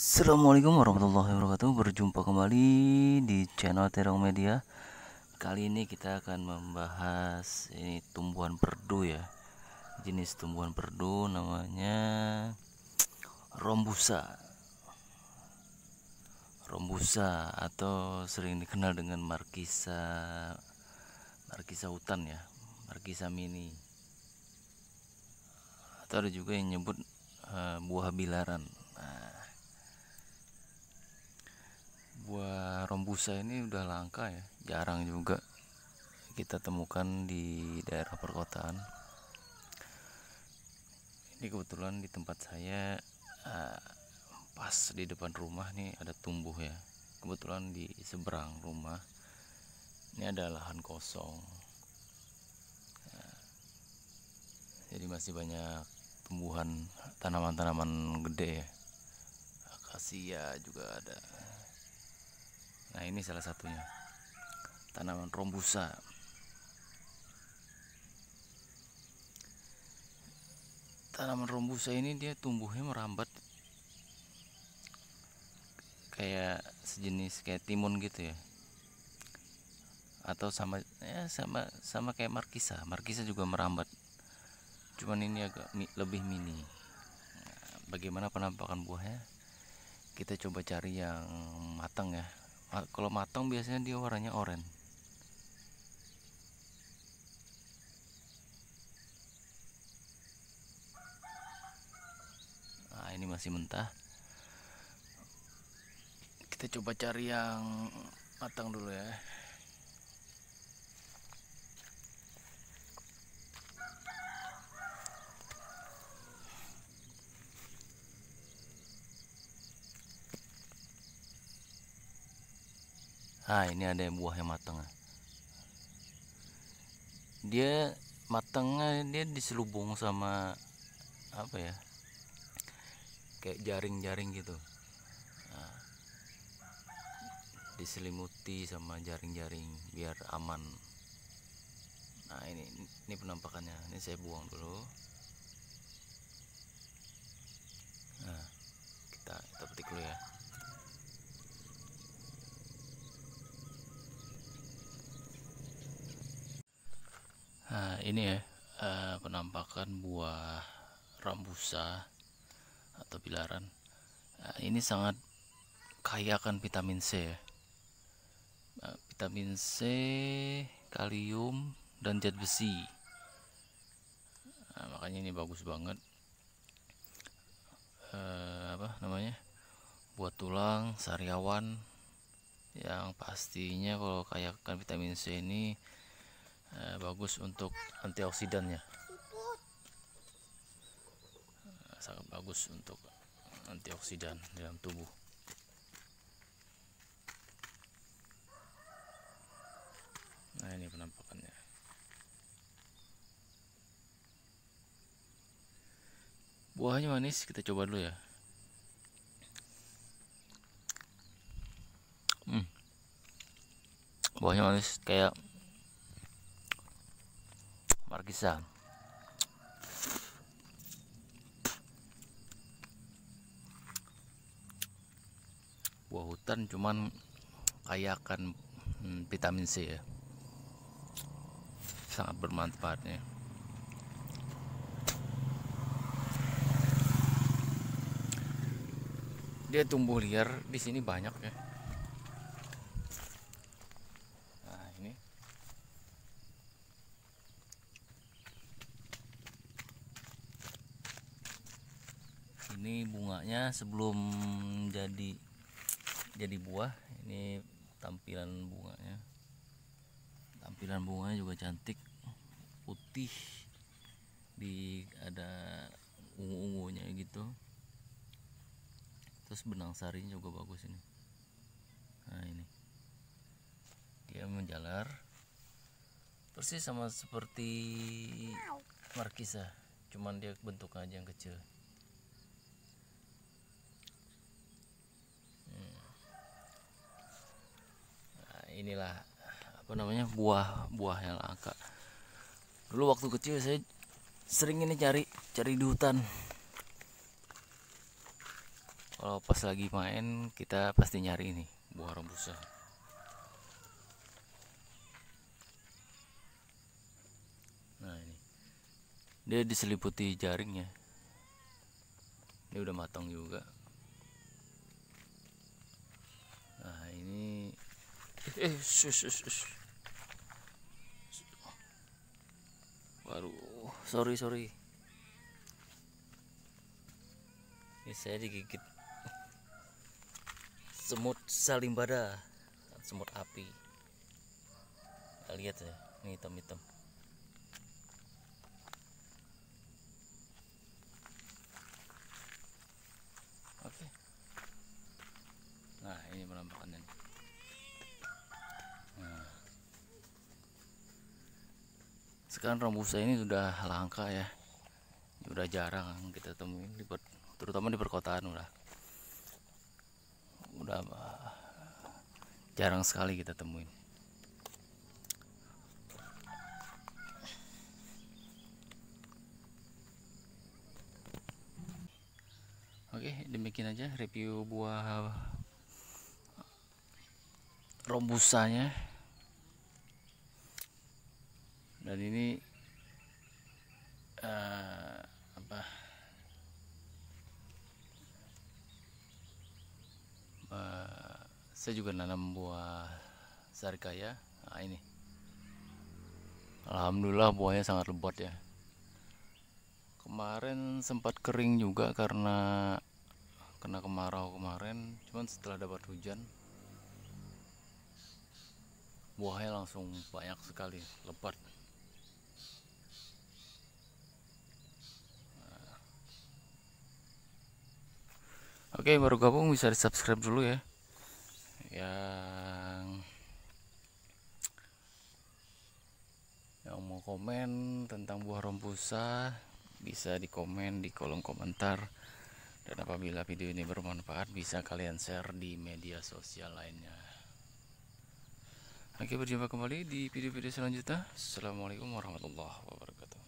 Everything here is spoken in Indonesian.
Assalamualaikum warahmatullahi wabarakatuh Berjumpa kembali di channel Terong Media Kali ini kita akan membahas ini tumbuhan perdu ya Jenis tumbuhan perdu namanya Rombusa Rombusa atau sering dikenal dengan Markisa Markisa hutan ya Markisa mini Atau ada juga yang nyebut uh, buah bilaran buah rombusa ini udah langka ya jarang juga kita temukan di daerah perkotaan ini kebetulan di tempat saya eh, pas di depan rumah nih ada tumbuh ya kebetulan di seberang rumah ini ada lahan kosong eh, jadi masih banyak tumbuhan tanaman-tanaman gede ya akasia juga ada Nah ini salah satunya Tanaman rombusa Tanaman rombusa ini dia tumbuhnya merambat Kayak sejenis kayak timun gitu ya Atau sama ya sama sama kayak markisa Markisa juga merambat Cuman ini agak mi, lebih mini nah, Bagaimana penampakan buahnya kita coba cari yang matang ya kalau matang biasanya dia warnanya oranye nah ini masih mentah kita coba cari yang matang dulu ya ah ini ada yang buah yang matang ah. dia matangnya eh, dia diselubung sama apa ya kayak jaring-jaring gitu nah, diselimuti sama jaring-jaring biar aman nah ini ini penampakannya ini saya buang dulu nah kita kita petik dulu ya nah, ini ya ah, penampakan buah rambusa atau bilaran nah, ini sangat kaya akan vitamin C ya. Nah, vitamin C kalium dan zat besi nah, makanya ini bagus banget eh, apa namanya buat tulang sariawan yang pastinya kalau kaya akan vitamin C ini Eh, bagus untuk antioksidannya eh, sangat bagus untuk antioksidan dalam tubuh nah ini penampakannya buahnya manis kita coba dulu ya hmm. buahnya manis kayak markisa buah hutan cuman kaya akan hmm, vitamin C ya sangat bermanfaatnya dia tumbuh liar di sini banyak ya ini bunganya sebelum jadi jadi buah ini tampilan bunganya tampilan bunganya juga cantik putih di ada ungu-ungunya gitu terus benang sari juga bagus ini nah ini dia menjalar persis sama seperti markisa cuman dia bentuknya aja yang kecil inilah apa namanya buah buah yang langka dulu waktu kecil saya sering ini cari cari di hutan kalau pas lagi main kita pasti nyari ini buah rembusan nah ini dia diseliputi jaringnya ini udah matang juga eh baru sorry sorry ini saya digigit semut salimbada semut api Kita lihat ya ini hitam-hitam oke nah ini penampakannya nih sekarang rambusa ini sudah langka ya sudah jarang kita temuin terutama di perkotaan udah udah eh, jarang sekali kita temuin Oke, demikian aja review buah eh, rombusanya dan ini uh, apa uh, saya juga nanam buah sarkaya nah, ini Alhamdulillah buahnya sangat lebat ya kemarin sempat kering juga karena kena kemarau kemarin cuman setelah dapat hujan buahnya langsung banyak sekali lebat Oke, baru gabung bisa di-subscribe dulu ya. Yang yang mau komen tentang buah rompusa bisa di komen di kolom komentar. Dan apabila video ini bermanfaat bisa kalian share di media sosial lainnya. Oke, berjumpa kembali di video-video selanjutnya. Assalamualaikum warahmatullahi wabarakatuh.